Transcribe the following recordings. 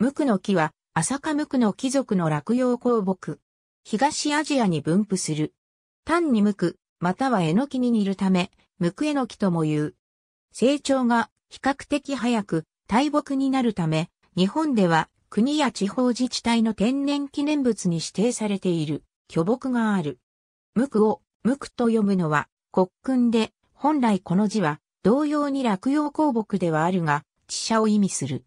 無垢の木は、朝霞無垢の貴族の落葉鉱木。東アジアに分布する。単に無垢、またはエのキに似るため、無垢エのキとも言う。成長が比較的早く、大木になるため、日本では国や地方自治体の天然記念物に指定されている巨木がある。無垢を無垢と読むのは国訓で、本来この字は同様に落葉鉱木ではあるが、地者を意味する。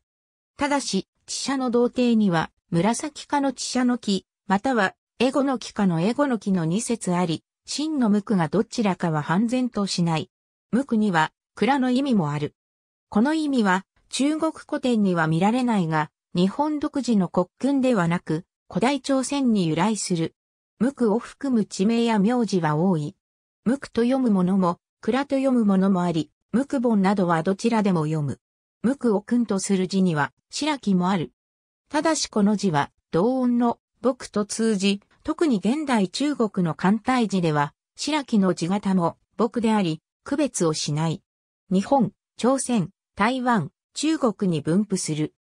ただし、地者の童貞には、紫化の地者の木、または、エゴの木かのエゴの木の二節あり、真の無垢がどちらかは半然としない。無垢には、蔵の意味もある。この意味は、中国古典には見られないが、日本独自の国訓ではなく、古代朝鮮に由来する。無垢を含む地名や名字は多い。無垢と読むものも、蔵と読むものもあり、無垢本などはどちらでも読む。無垢を君とする字には、白木もある。ただしこの字は、同音の、僕と通じ、特に現代中国の簡体字では、白木の字型も、僕であり、区別をしない。日本、朝鮮、台湾、中国に分布する。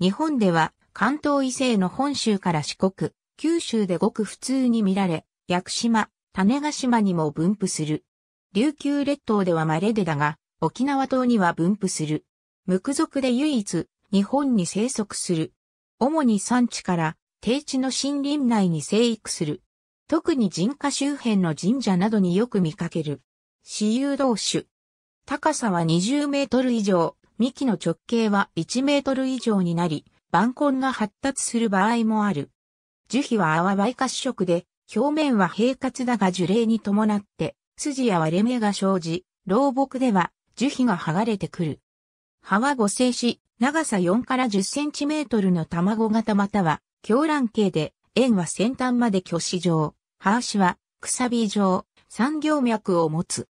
日本では、関東以西の本州から四国、九州でごく普通に見られ、屋久島、種ヶ島にも分布する。琉球列島では稀でだが、沖縄島には分布する。無垢族で唯一、日本に生息する。主に産地から低地の森林内に生育する。特に人家周辺の神社などによく見かける。私有同種。高さは20メートル以上、幹の直径は1メートル以上になり、晩根が発達する場合もある。樹皮は淡い褐色で、表面は平滑だが樹齢に伴って、筋や割れ目が生じ、老木では樹皮が剥がれてくる。葉は五成し、長さ4から10センチメートルの卵型または、狂乱形で、円は先端まで巨子状、葉足は、くさび状、産業脈を持つ。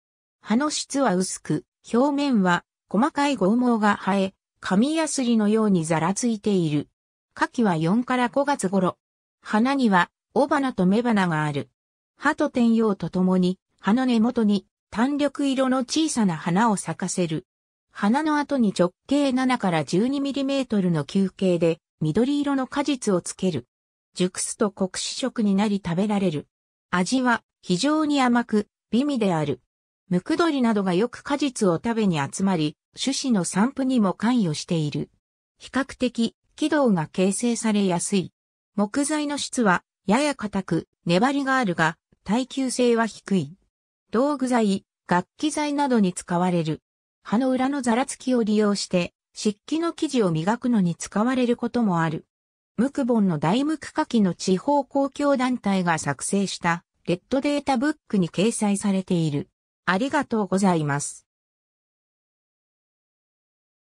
葉の質は薄く、表面は、細かい剛毛が生え、紙やすりのようにざらついている。花期は4から5月頃。花には、雄花と雌花がある。葉と天葉とともに、葉の根元に、単緑色の小さな花を咲かせる。花の後に直径7から12ミリメートルの球形で緑色の果実をつける。熟すと黒子色になり食べられる。味は非常に甘く、美味である。ムクドリなどがよく果実を食べに集まり、種子の散布にも関与している。比較的、軌道が形成されやすい。木材の質は、やや硬く、粘りがあるが、耐久性は低い。道具材、楽器材などに使われる。葉の裏のざらつきを利用して、漆器の生地を磨くのに使われることもある。ムクボンの大ムクカキの地方公共団体が作成したレッドデータブックに掲載されている。ありがとうございます。